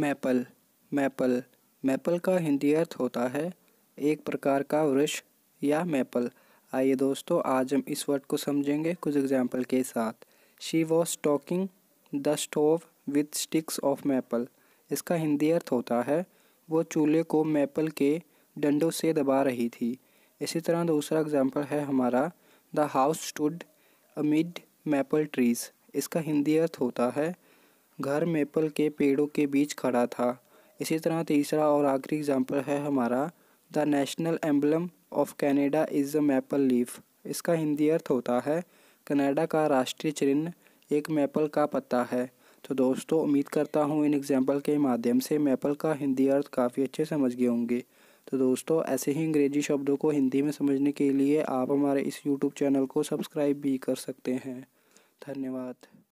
maple maple maple का हिंदी अर्थ होता है एक प्रकार का वृक्ष या मैपल आइए दोस्तों आज हम इस वर्ड को समझेंगे कुछ एग्जाम्पल के साथ she was talking the stove with sticks of maple इसका हिंदी अर्थ होता है वो चूल्हे को मैपल के डंडों से दबा रही थी इसी तरह दूसरा एग्जाम्पल है हमारा the house stood amid maple trees इसका हिंदी अर्थ होता है घर मेपल के पेड़ों के बीच खड़ा था इसी तरह तीसरा और आखिरी एग्जाम्पल है हमारा the national emblem of Canada is a maple leaf इसका हिंदी अर्थ होता है कनाडा का राष्ट्रीय चिन्ह एक मेपल का पत्ता है तो दोस्तों उम्मीद करता हूँ इन एग्जाम्पल के माध्यम से मेपल का हिंदी अर्थ काफ़ी अच्छे समझ गए होंगे तो दोस्तों ऐसे ही अंग्रेजी शब्दों को हिंदी में समझने के लिए आप हमारे इस यूट्यूब चैनल को सब्सक्राइब भी कर सकते हैं धन्यवाद